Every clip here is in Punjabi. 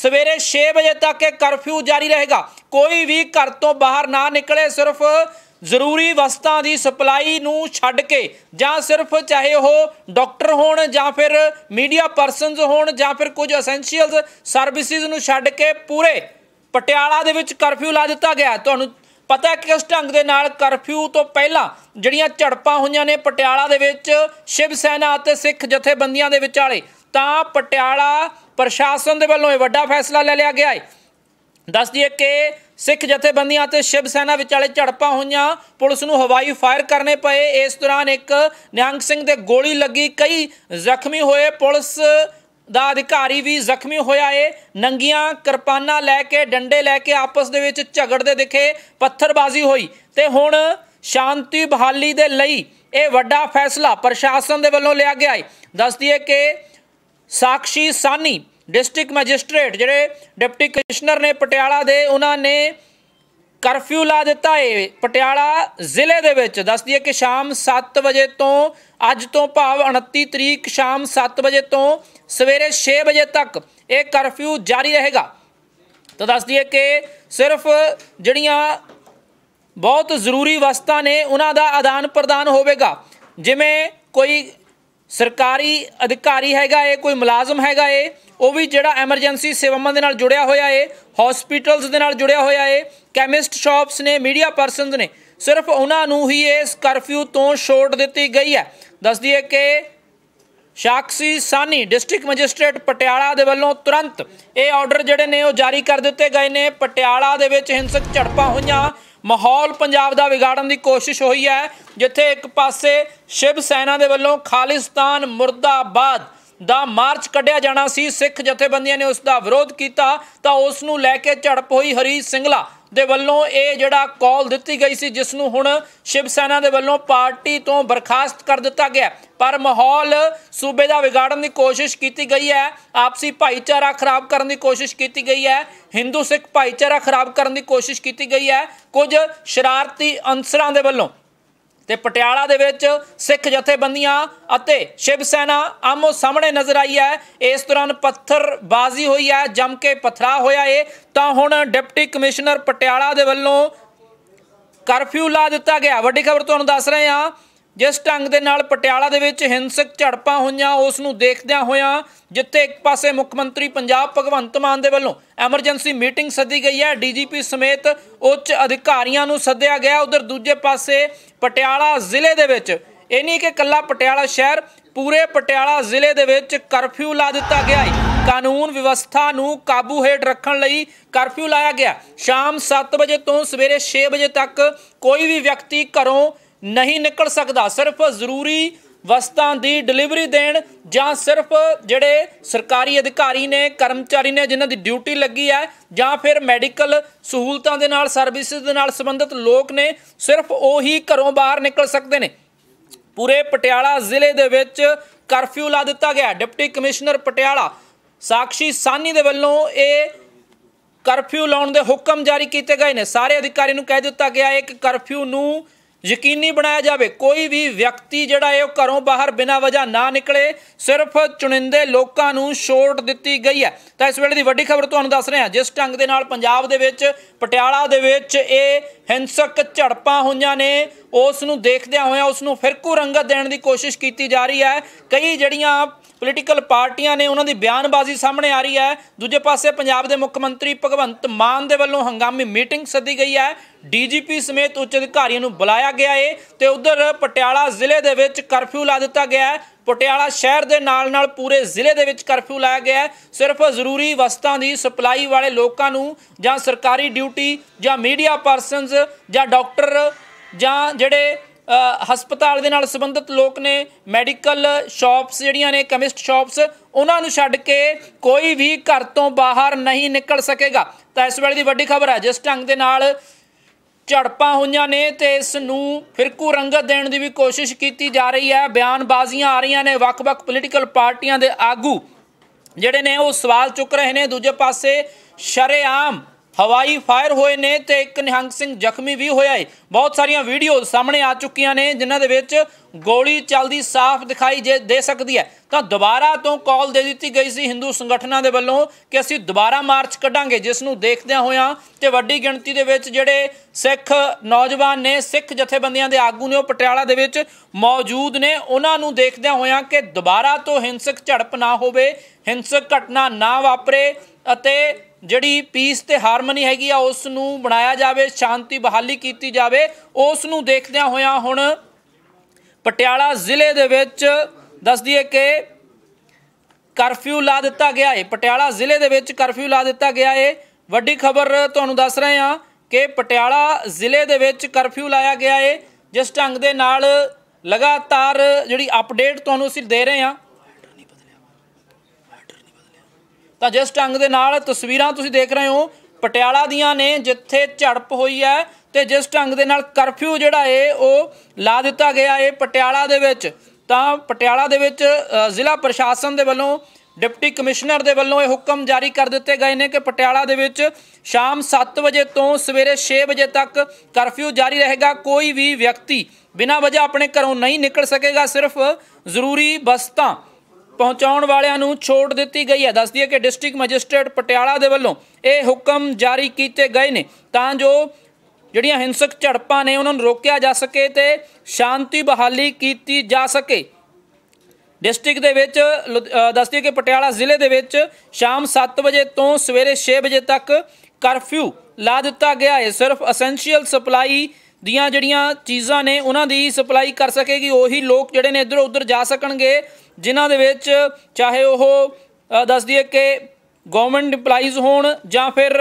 ਸਵੇਰੇ 6 ਵਜੇ ਤੱਕ ਇਹ ਕਰਫਿਊ ਜਾਰੀ ਰਹੇਗਾ ਕੋਈ ਵੀ ਘਰ ਤੋਂ ਬਾਹਰ ਨਾ ਨਿਕਲੇ ਸਿਰਫ ਜ਼ਰੂਰੀ ਵਸਤਾਂ ਦੀ ਸਪਲਾਈ ਨੂੰ ਛੱਡ ਕੇ ਜਾਂ ਸਿਰਫ ਚਾਹੇ ਉਹ ਡਾਕਟਰ ਹੋਣ ਜਾਂ ਫਿਰ ਮੀਡੀਆ ਪਰਸਨਸ ਹੋਣ ਜਾਂ ਫਿਰ ਕੁਝ ਐਸੈਂਸ਼ੀਅਲ ਸਰਵਿਸਿਜ਼ ਨੂੰ ਛੱਡ ਕੇ ਪੂਰੇ ਪਟਿਆਲਾ ਦੇ ਵਿੱਚ ਕਰਫਿਊ ਲਾ ਦਿੱਤਾ ਗਿਆ ਤੁਹਾਨੂੰ ਪਤਾ ਕਿ ਕਿਸ ਢੰਗ ਦੇ ਨਾਲ ਕਰਫਿਊ ਤੋਂ ਪਹਿਲਾਂ ਜਿਹੜੀਆਂ ਝੜਪਾਂ ਹੋਈਆਂ ਨੇ ਪਟਿਆਲਾ ਦੇ ਵਿੱਚ ਸ਼ਿਵ ਸੈਨਾ ਅਤੇ ਸਿੱਖ ਜਥੇਬੰਦੀਆਂ ਦੇ ਵਿਚਾਲੇ ਤਾਂ ਪਟਿਆਲਾ ਪ੍ਰਸ਼ਾਸਨ ਦੇ ਵੱਲੋਂ ਇਹ ਵੱਡਾ ਫੈਸਲਾ ਲੈ ਲਿਆ ਗਿਆ ਹੈ ਦੱਸ ਦਈਏ ਕਿ ਸਿੱਖ ਜਥੇਬੰਦੀਆਂ ਅਤੇ ਸ਼ਿਵ ਸੈਨਾ ਵਿਚਾਲੇ ਝੜਪਾਂ ਹੋਈਆਂ ਪੁਲਿਸ ਨੂੰ ਹਵਾਈ ਫਾਇਰ ਕਰਨੇ ਪਏ ਇਸ ਦੌਰਾਨ ਇੱਕ ਨਿਹੰਗ ਸਿੰਘ ਦੇ ਗੋਲੀ ਲੱਗੀ ਕਈ ਜ਼ਖਮੀ ਹੋਏ ਪੁਲਿਸ ਦਾ ਅਧਿਕਾਰੀ ਵੀ ਜ਼ਖਮੀ ਹੋਇਆ ਏ ਨੰਗੀਆਂ ਕਿਰਪਾਨਾਂ ਲੈ ਕੇ ਡੰਡੇ ਲੈ ਕੇ ਆਪਸ ਦੇ ਵਿੱਚ ਝਗੜਦੇ ਦਿਖੇ ਪੱਥਰਬਾਜ਼ੀ ਹੋਈ ਤੇ ਹੁਣ ਸ਼ਾਂਤੀ ਬਹਾਲੀ ਦੇ ਲਈ ਇਹ ਵੱਡਾ ਫੈਸਲਾ ਪ੍ਰਸ਼ਾਸਨ ਦੇ ਵੱਲੋਂ ਲਿਆ ਗਿਆ ਹੈ ਦੱਸ ਦਈਏ ਕਿ ਸਾਖੀ ਸਾਨੀ ਡਿਸਟ੍ਰਿਕਟ ਮੈਜਿਸਟ੍ਰੇਟ ਜਿਹੜੇ ਡਿਪਟੀ ਕਮਿਸ਼ਨਰ ਨੇ ਪਟਿਆਲਾ ਦੇ ਉਹਨਾਂ ਨੇ ਕਰਫਿਊ ਲਾ ਦਿੱਤਾ ਹੈ ਪਟਿਆਲਾ ਜ਼ਿਲ੍ਹੇ ਦੇ ਵਿੱਚ ਦੱਸਦੀ ਹੈ ਕਿ ਸ਼ਾਮ 7 ਵਜੇ ਤੋਂ ਅੱਜ ਤੋਂ ਭਾਵ 29 ਤਰੀਕ ਸ਼ਾਮ 7 ਵਜੇ ਤੋਂ ਸਵੇਰੇ 6 ਵਜੇ ਤੱਕ ਇਹ ਕਰਫਿਊ ਜਾਰੀ ਰਹੇਗਾ ਤਾਂ ਦੱਸਦੀ ਹੈ ਕਿ ਸਿਰਫ ਜਿਹੜੀਆਂ ਬਹੁਤ ਜ਼ਰੂਰੀ ਵਸਤਾਂ ਨੇ ਉਹਨਾਂ ਦਾ ਆਦਾਨ ਪ੍ਰਦਾਨ ਹੋਵੇਗਾ ਜਿਵੇਂ ਕੋਈ ਸਰਕਾਰੀ ਅਧਿਕਾਰੀ ਹੈਗਾ ਏ ਕੋਈ ਮੁਲਾਜ਼ਮ ਹੈਗਾ ਏ ਉਹ ਵੀ ਜਿਹੜਾ ਐਮਰਜੈਂਸੀ ਸੇਵਾਵਾਂ ਦੇ ਨਾਲ ਜੁੜਿਆ ਹੋਇਆ ਏ ਹਸਪੀਟਲਸ ਦੇ ਨਾਲ ਜੁੜਿਆ ਹੋਇਆ ਏ ਕੈਮਿਸਟ ਸ਼ਾਪਸ ਨੇ ਮੀਡੀਆ ਪਰਸਨਸ ਨੇ ਸਿਰਫ ਉਹਨਾਂ ਨੂੰ ਹੀ ਇਸ ਕਰਫਿਊ ਤੋਂ ਛੋਟ ਦਿੱਤੀ ਗਈ ਹੈ ਦੱਸਦੀ ਹੈ ਕਿ ਸ਼ਾਕਸੀ ਸਾਨੀ ਡਿਸਟ੍ਰਿਕਟ ਮੈਜਿਸਟ੍ਰੇਟ ਪਟਿਆਲਾ ਦੇ ਵੱਲੋਂ ਤੁਰੰਤ ਇਹ ਆਰਡਰ ਜਿਹੜੇ ਨੇ ਉਹ ਜਾਰੀ ਕਰ ਦਿੱਤੇ ਗਏ ਨੇ ਪਟਿਆਲਾ ਦੇ ਵਿੱਚ ਹਿੰਸਕ ਝੜਪਾਂ ਹੋਈਆਂ ਮਾਹੌਲ ਪੰਜਾਬ ਦਾ ਵਿਗਾੜਨ ਦੀ ਕੋਸ਼ਿਸ਼ ਹੋਈ ਹੈ ਜਿੱਥੇ ਇੱਕ ਪਾਸੇ ਸ਼ਿਵ ਸੈਨਾ ਦੇ ਵੱਲੋਂ ਖਾਲਿਸਤਾਨ ਮੁਰਦਾਬਾਦ ਦਾ ਮਾਰਚ ਕੱਢਿਆ ਜਾਣਾ ਸੀ ਸਿੱਖ ਜਥੇਬੰਦੀਆਂ ਨੇ ਉਸ ਦਾ ਵਿਰੋਧ ਕੀਤਾ ਤਾਂ ਉਸ ਨੂੰ ਲੈ ਕੇ ਝੜਪ ਹੋਈ ਹਰੀ ਸਿੰਘਲਾ ਦੇ ਵੱਲੋਂ ਇਹ ਜਿਹੜਾ ਕਾਲ ਦਿੱਤੀ ਗਈ ਸੀ ਜਿਸ ਨੂੰ ਹੁਣ ਸ਼ਿਵ ਸੈਨਾ ਦੇ ਵੱਲੋਂ ਪਾਰਟੀ ਤੋਂ ਬਰਖਾਸਤ ਕਰ ਦਿੱਤਾ ਗਿਆ ਪਰ ਮਾਹੌਲ ਸੂਬੇ ਦਾ ਵਿਗਾੜਨ ਦੀ ਕੋਸ਼ਿਸ਼ ਕੀਤੀ ਗਈ ਹੈ ਆਪਸੀ ਭਾਈਚਾਰਾ ਖਰਾਬ ਕਰਨ ਦੀ ਕੋਸ਼ਿਸ਼ ਕੀਤੀ ਗਈ ਹੈ ਹਿੰਦੂ ਸਿੱਖ ਭਾਈਚਾਰਾ ਖਰਾਬ ਕਰਨ ਦੀ ਕੋਸ਼ਿਸ਼ ਕੀਤੀ ਗਈ ਹੈ ਕੁਝ ਸ਼ਰਾਰਤੀ ਅੰਸਰਾਂ ਦੇ ਵੱਲੋਂ ਤੇ ਪਟਿਆਲਾ ਦੇ ਵਿੱਚ ਸਿੱਖ ਜਥੇਬੰਦੀਆਂ ਅਤੇ ਸ਼ਿਵ ਸੈਨਾ ਆਮੋ ਸਾਹਮਣੇ ਨਜ਼ਰ ਆਈ ਹੈ ਇਸ ਦੌਰਾਨ ਪੱਥਰਬਾਜ਼ੀ ਹੋਈ ਹੈ ਜੰਮ ਕੇ ਪਥਰਾ ਹੋਇਆ ਏ ਤਾਂ ਹੁਣ ਡਿਪਟੀ ਕਮਿਸ਼ਨਰ ਪਟਿਆਲਾ ਦੇ ਵੱਲੋਂ ਕਰਫਿਊ ਲਾ ਦਿੱਤਾ ਗਿਆ ਵੱਡੀ ਖਬਰ ਤੁਹਾਨੂੰ ਦੱਸ ਰਹੇ ਹਾਂ ਜਿਸ ਢੰਗ ਦੇ ਨਾਲ ਪਟਿਆਲਾ ਦੇ ਵਿੱਚ ਹਿੰਸਕ ਝੜਪਾਂ ਹੋਈਆਂ ਉਸ ਨੂੰ ਦੇਖਦਿਆਂ ਹੋਇਆਂ ਜਿੱਥੇ ਇੱਕ ਪਾਸੇ ਮੁੱਖ ਮੰਤਰੀ ਪੰਜਾਬ ਭਗਵੰਤ ਮਾਨ ਦੇ ਵੱਲੋਂ ਐਮਰਜੈਂਸੀ ਮੀਟਿੰਗ ਸੱਦੀ ਗਈ ਹੈ ਡੀਜੀਪੀ ਸਮੇਤ ਉੱਚ ਅਧਿਕਾਰੀਆਂ ਨੂੰ ਸੱਦਿਆ ਗਿਆ ਉਧਰ ਦੂਜੇ ਪਾਸੇ ਪਟਿਆਲਾ ਜ਼ਿਲ੍ਹੇ ਦੇ ਵਿੱਚ ਇਹ ਨਹੀਂ ਕਿ ਇਕੱਲਾ ਪਟਿਆਲਾ ਸ਼ਹਿਰ ਪੂਰੇ ਪਟਿਆਲਾ ਜ਼ਿਲ੍ਹੇ ਦੇ ਵਿੱਚ ਕਰਫਿਊ ਲਾ ਦਿੱਤਾ ਗਿਆ ਹੈ ਕਾਨੂੰਨ ਵਿਵਸਥਾ ਨੂੰ ਕਾਬੂ ਹੇਠ ਰੱਖਣ ਲਈ ਕਰਫਿਊ ਲਾਇਆ ਗਿਆ ਸ਼ਾਮ 7 ਵਜੇ ਤੋਂ ਸਵੇਰੇ 6 ਵਜੇ ਤੱਕ ਕੋਈ ਵੀ ਵਿਅਕਤੀ ਘਰੋਂ ਨਹੀਂ ਨਿਕਲ ਸਕਦਾ ਸਿਰਫ ਜ਼ਰੂਰੀ ਵਸਤਾਂ ਦੀ ਡਿਲੀਵਰੀ ਦੇਣ ਜਾਂ ਸਿਰਫ ਜਿਹੜੇ ਸਰਕਾਰੀ ਅਧਿਕਾਰੀ ਨੇ ਕਰਮਚਾਰੀ ਨੇ ਜਿਨ੍ਹਾਂ ਦੀ ਡਿਊਟੀ ਲੱਗੀ ਹੈ ਜਾਂ ਫਿਰ ਮੈਡੀਕਲ ਸਹੂਲਤਾਂ ਦੇ ਨਾਲ ਸਰਵਿਸਿਜ਼ ਦੇ ਨਾਲ ਸੰਬੰਧਿਤ ਲੋਕ ਨੇ ਸਿਰਫ ਉਹੀ ਘਰੋਂ ਬਾਹਰ ਨਿਕਲ ਸਕਦੇ ਨੇ ਪੂਰੇ ਪਟਿਆਲਾ ਜ਼ਿਲ੍ਹੇ ਦੇ ਵਿੱਚ ਕਰਫਿਊ ਲਾ ਦਿੱਤਾ ਗਿਆ ਡਿਪਟੀ ਕਮਿਸ਼ਨਰ ਪਟਿਆਲਾ ਸਾਖੀ ਸਾਨੀ ਦੇ ਵੱਲੋਂ ਇਹ ਕਰਫਿਊ ਲਾਉਣ ਦੇ ਹੁਕਮ ਜਾਰੀ ਕੀਤੇ ਗਏ ਨੇ ਸਾਰੇ ਅਧਿਕਾਰੀਆਂ ਨੂੰ ਕਹਿ ਦਿੱਤਾ ਗਿਆ ਹੈ ਕਿ ਕਰਫਿਊ ਨੂੰ ਯਕੀਨੀ ਬਣਾਇਆ ਜਾਵੇ ਕੋਈ ਵੀ ਵਿਅਕਤੀ ਜਿਹੜਾ ਇਹ ਘਰੋਂ ਬਾਹਰ ਬਿਨਾਂ ਵਜ੍ਹਾ ਨਾ ਨਿਕਲੇ ਸਿਰਫ ਚੁਣਿੰਦੇ ਲੋਕਾਂ ਨੂੰ ਛੋਟ ਦਿੱਤੀ ਗਈ ਹੈ ਤਾਂ ਇਸ ਵੇਲੇ ਦੀ ਵੱਡੀ ਖਬਰ ਤੁਹਾਨੂੰ ਦੱਸ ਰਹੇ ਹਾਂ ਜਿਸ ਢੰਗ ਦੇ ਨਾਲ ਪੰਜਾਬ ਦੇ ਵਿੱਚ ਪਟਿਆਲਾ ਦੇ ਵਿੱਚ ਇਹ ਹਿੰਸਕ ਝੜਪਾਂ ਹੋਈਆਂ ਨੇ ਉਸ ਨੂੰ ਦੇਖਦਿਆਂ ਹੋਇਆਂ ਉਸ ਨੂੰ ਫਿਰਕੂ ਰੰਗਤ ਦੇਣ ਦੀ ਕੋਸ਼ਿਸ਼ ਕੀਤੀ ਜਾ ਰਹੀ ਹੈ ਕਈ ਜਿਹੜੀਆਂ ਪੋਲੀਟੀਕਲ ਪਾਰਟੀਆਂ ਨੇ ਉਹਨਾਂ ਦੀ ਬਿਆਨਬਾਜ਼ੀ ਸਾਹਮਣੇ ਆ ਰਹੀ ਹੈ ਦੂਜੇ ਪਾਸੇ ਪੰਜਾਬ ਦੇ ਮੁੱਖ ਮੰਤਰੀ ਭਗਵੰਤ ਮਾਨ ਦੇ ਵੱਲੋਂ ਹੰਗਾਮੀ ਮੀਟਿੰਗ ਸੱਦੀ ਗਈ ਹੈ ਡੀਜੀਪੀ ਸਮੇਤ ਉੱਚ ਅਧਿਕਾਰੀਆਂ ਨੂੰ ਬੁਲਾਇਆ ਗਿਆ ਹੈ ਤੇ ਉਧਰ ਪਟਿਆਲਾ ਜ਼ਿਲ੍ਹੇ ਦੇ ਵਿੱਚ ਕਰਫਿਊ ਲਾ ਦਿੱਤਾ ਗਿਆ ਹੈ ਪਟਿਆਲਾ ਸ਼ਹਿਰ ਦੇ ਨਾਲ ਨਾਲ ਪੂਰੇ ਜ਼ਿਲ੍ਹੇ ਦੇ ਵਿੱਚ ਕਰਫਿਊ ਲਾਇਆ ਗਿਆ ਹੈ ਸਿਰਫ ਜ਼ਰੂਰੀ ਵਸਤਾਂ ਦੀ ਸਪਲਾਈ ਵਾਲੇ ਲੋਕਾਂ ਨੂੰ ਜਾਂ ਸਰਕਾਰੀ ਡਿਊਟੀ ਜਾਂ ਮੀਡੀਆ ਪਰਸਨਸ ਜਾਂ ਡਾਕਟਰ ਜਾਂ ਜਿਹੜੇ ਹਸਪਤਾਲ ਦੇ ਨਾਲ ਸੰਬੰਧਿਤ ਲੋਕ ਨੇ ਮੈਡੀਕਲ ਸ਼ਾਪਸ ਜਿਹੜੀਆਂ ਨੇ ਕੈਮਿਸਟ ਸ਼ਾਪਸ ਉਹਨਾਂ ਨੂੰ ਛੱਡ ਕੇ ਕੋਈ ਵੀ ਘਰ ਤੋਂ ਬਾਹਰ ਨਹੀਂ ਨਿਕਲ ਸਕੇਗਾ ਤਾਂ ਇਸ ਵੇਲੇ ਦੀ ਵੱਡੀ ਖਬਰ ਹੈ ਜਿਸ ਢੰਗ ਦੇ ਨਾਲ ਝੜਪਾਂ ਹੋਈਆਂ ਨੇ ਤੇ ਇਸ ਨੂੰ ਫਿਰਕੂ ਰੰਗਤ ਦੇਣ ਦੀ ਵੀ ਕੋਸ਼ਿਸ਼ ਕੀਤੀ ਜਾ ਰਹੀ ਹੈ ਬਿਆਨਬਾਜ਼ੀਆਂ ਆ ਰਹੀਆਂ ਨੇ ਵੱਖ-ਵੱਖ ਪੋਲੀਟੀਕਲ ਪਾਰਟੀਆਂ ਦੇ ਆਗੂ ਜਿਹੜੇ ਨੇ ਉਹ ਸਵਾਲ ਚੁੱਕ ਰਹੇ ਨੇ ਦੂਜੇ ਪਾਸੇ ਸ਼ਰੇਆਮ ਹਵਾਈ ਫਾਇਰ ਹੋਏ ਨੇ ਤੇ ਇੱਕ ਨਿਹੰਗ ਸਿੰਘ ਜ਼ਖਮੀ ਵੀ ਹੋਇਆ ਹੈ ਬਹੁਤ ਸਾਰੀਆਂ ਵੀਡੀਓ ਸਾਹਮਣੇ ਆ ਚੁੱਕੀਆਂ ਨੇ ਜਿਨ੍ਹਾਂ ਦੇ ਵਿੱਚ ਗੋਲੀ ਚੱਲਦੀ ਸਾਫ਼ ਦਿਖਾਈ ਦੇ ਸਕਦੀ ਹੈ ਤਾਂ ਦੁਬਾਰਾ ਤੋਂ ਕਾਲ ਦੇ ਦਿੱਤੀ ਗਈ ਸੀ ਹਿੰਦੂ ਸੰਗਠਨਾਂ ਦੇ ਵੱਲੋਂ ਕਿ ਅਸੀਂ ਦੁਬਾਰਾ ਮਾਰਚ ਕੱਢਾਂਗੇ ਜਿਸ ਨੂੰ ਦੇਖਦਿਆਂ ਹੋਇਆਂ ਤੇ ਵੱਡੀ ਗਿਣਤੀ ਦੇ ਵਿੱਚ ਜਿਹੜੇ ਸਿੱਖ ਨੌਜਵਾਨ ਨੇ ਸਿੱਖ ਜਥੇਬੰਦੀਆਂ ਦੇ ਆਗੂ ਨੇ ਉਹ ਪਟਿਆਲਾ ਦੇ ਵਿੱਚ ਮੌਜੂਦ ਨੇ ਉਹਨਾਂ ਨੂੰ ਦੇਖਦਿਆਂ ਹੋਇਆਂ ਕਿ ਦੁਬਾਰਾ ਤੋਂ ਹਿੰਸਕ ਝੜਪ ਨਾ ਹੋਵੇ ਹਿੰਸਕ ਘਟਨਾ ਨਾ ਵਾਪਰੇ ਅਤੇ ਜਿਹੜੀ ਪੀਸ ਤੇ ਹਾਰਮਨੀ ਹੈਗੀ ਆ ਉਸ ਨੂੰ ਬਣਾਇਆ ਜਾਵੇ ਸ਼ਾਂਤੀ ਬਹਾਲੀ ਕੀਤੀ ਜਾਵੇ ਉਸ ਨੂੰ ਦੇਖਦਿਆਂ ਹੋਇਆਂ ਹੁਣ ਪਟਿਆਲਾ ਜ਼ਿਲ੍ਹੇ ਦੇ ਵਿੱਚ ਦੱਸ ਦਈਏ ਕਿ ਕਰਫਿਊ ਲਾ ਦਿੱਤਾ ਗਿਆ ਹੈ ਪਟਿਆਲਾ ਜ਼ਿਲ੍ਹੇ ਦੇ ਵਿੱਚ ਕਰਫਿਊ ਲਾ ਦਿੱਤਾ ਗਿਆ ਹੈ ਵੱਡੀ ਖਬਰ ਤੁਹਾਨੂੰ ਦੱਸ ਰਹੇ ਹਾਂ ਕਿ ਪਟਿਆਲਾ ਜ਼ਿਲ੍ਹੇ ਦੇ ਵਿੱਚ ਕਰਫਿਊ ਲਾਇਆ ਗਿਆ ਹੈ ਜਿਸ ਢੰਗ ਦੇ ਨਾਲ ਲਗਾਤਾਰ ਜਿਹੜੀ ਅਪਡੇਟ ਤੁਹਾਨੂੰ ਅਸੀਂ ਦੇ ਰਹੇ ਹਾਂ ਤਾਂ ਜਿਸ ਢੰਗ ਦੇ ਨਾਲ ਤਸਵੀਰਾਂ ਤੁਸੀਂ ਦੇਖ ਰਹੇ ਹੋ ਪਟਿਆਲਾ ਦੀਆਂ ਨੇ ਜਿੱਥੇ ਝੜਪ ਹੋਈ ਹੈ ਤੇ ਜਿਸ ਢੰਗ ਦੇ ਨਾਲ ਕਰਫਿਊ ਜਿਹੜਾ ਏ ਉਹ ਲਾ ਦਿੱਤਾ ਗਿਆ ਏ ਪਟਿਆਲਾ ਦੇ ਵਿੱਚ ਤਾਂ ਪਟਿਆਲਾ ਦੇ ਵਿੱਚ ਜ਼ਿਲ੍ਹਾ ਪ੍ਰਸ਼ਾਸਨ ਦੇ ਵੱਲੋਂ ਡਿਪਟੀ ਕਮਿਸ਼ਨਰ ਦੇ ਵੱਲੋਂ ਇਹ ਹੁਕਮ ਜਾਰੀ ਕਰ ਦਿੱਤੇ ਗਏ ਨੇ ਕਿ ਪਟਿਆਲਾ ਦੇ ਵਿੱਚ ਸ਼ਾਮ 7 ਵਜੇ ਤੋਂ ਸਵੇਰੇ 6 ਵਜੇ ਤੱਕ ਕਰਫਿਊ ਜਾਰੀ ਰਹੇਗਾ ਕੋਈ ਵੀ ਵਿਅਕਤੀ ਬਿਨਾਂ ਵਜ੍ਹਾ ਆਪਣੇ ਘਰੋਂ ਨਹੀਂ ਨਿਕਲ ਸਕੇਗਾ ਸਿਰਫ ਜ਼ਰੂਰੀ ਬਸਤਾਂ ਪਹੁੰਚਾਉਣ ਵਾਲਿਆਂ ਨੂੰ ਛੋਟ ਦਿੱਤੀ ਗਈ ਹੈ ਦੱਸਦੀ ਹੈ ਕਿ ਡਿਸਟ੍ਰਿਕਟ ਮੈਜਿਸਟ੍ਰੇਟ ਪਟਿਆਲਾ ਦੇ ਵੱਲੋਂ ਇਹ ਹੁਕਮ ਜਾਰੀ ਕੀਤੇ ਗਏ ਨੇ ਤਾਂ ਜੋ ਜਿਹੜੀਆਂ ਹਿੰਸਕ ਝੜਪਾਂ ਨੇ ਉਹਨਾਂ ਨੂੰ ਰੋਕਿਆ ਜਾ ਸਕੇ ਤੇ ਸ਼ਾਂਤੀ ਬਹਾਲੀ ਕੀਤੀ ਜਾ ਸਕੇ ਡਿਸਟ੍ਰਿਕਟ ਦੇ ਵਿੱਚ ਦੱਸਦੀ ਹੈ ਕਿ ਪਟਿਆਲਾ ਜ਼ਿਲ੍ਹੇ ਦੇ ਵਿੱਚ ਸ਼ਾਮ 7 ਵਜੇ ਤੋਂ ਸਵੇਰੇ 6 ਵਜੇ ਤੱਕ ਕਰਫਿਊ ਲਾ ਦਿੱਤਾ ਗਿਆ ਹੈ ਸਿਰਫ ਅਸੈਂਸ਼ੀਅਲ ਸਪਲਾਈ ਦੀਆਂ ਜਿਹੜੀਆਂ ਚੀਜ਼ਾਂ ਨੇ ਉਹਨਾਂ ਦੀ ਸਪਲਾਈ ਕਰ ਸਕੇਗੀ ਉਹੀ ਲੋਕ ਜਿਹੜੇ ਨੇ ਇਧਰ ਉਧਰ ਜਾ ਸਕਣਗੇ ਜਿਨ੍ਹਾਂ ਦੇ ਵਿੱਚ ਚਾਹੇ ਉਹ ਦੱਸ ਦਈਏ ਕਿ ਗਵਰਨਮੈਂਟ ਏਮਪਲਾਈਜ਼ ਹੋਣ ਜਾਂ ਫਿਰ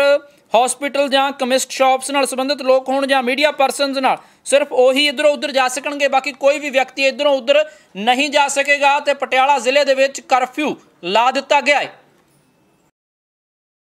ਹਸਪੀਟਲ ਜਾਂ ਕੈਮਿਸਟ ਸ਼ਾਪਸ ਨਾਲ ਸੰਬੰਧਿਤ ਲੋਕ ਹੋਣ ਜਾਂ ਮੀਡੀਆ ਪਰਸਨਸ ਨਾਲ ਸਿਰਫ ਉਹੀ ਇਧਰੋਂ ਉਧਰ ਜਾ ਸਕਣਗੇ ਬਾਕੀ ਕੋਈ ਵੀ ਵਿਅਕਤੀ ਇਧਰੋਂ ਉਧਰ ਨਹੀਂ ਜਾ ਸਕੇਗਾ ਤੇ ਪਟਿਆਲਾ ਜ਼ਿਲ੍ਹੇ ਦੇ ਵਿੱਚ ਕਰਫਿਊ ਲਾ ਦਿੱਤਾ ਗਿਆ ਹੈ